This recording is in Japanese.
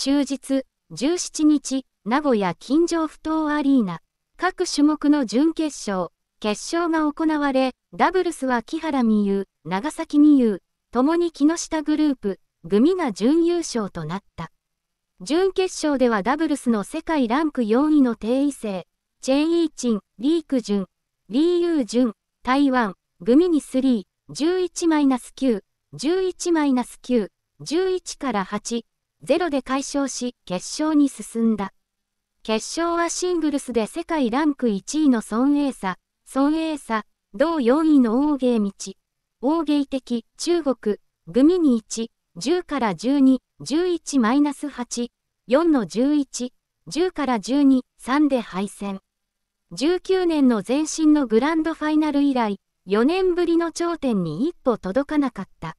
終日、17日、名古屋金城不頭アリーナ、各種目の準決勝、決勝が行われ、ダブルスは木原美優、長崎美優、共に木下グループ、組が準優勝となった。準決勝ではダブルスの世界ランク4位の定位制、チェン・イーチン、リーク・ジュン、リー・ユー・ジュン、台湾、組に3、11-9、11-9、11から8、ロで解消し、決勝に進んだ。決勝はシングルスで世界ランク1位の孫英差、孫イサ。同4位の王芸道、王芸的、中国、グミに1、10から12、11マイナス8、4の11、10から12、3で敗戦。19年の前身のグランドファイナル以来、4年ぶりの頂点に一歩届かなかった。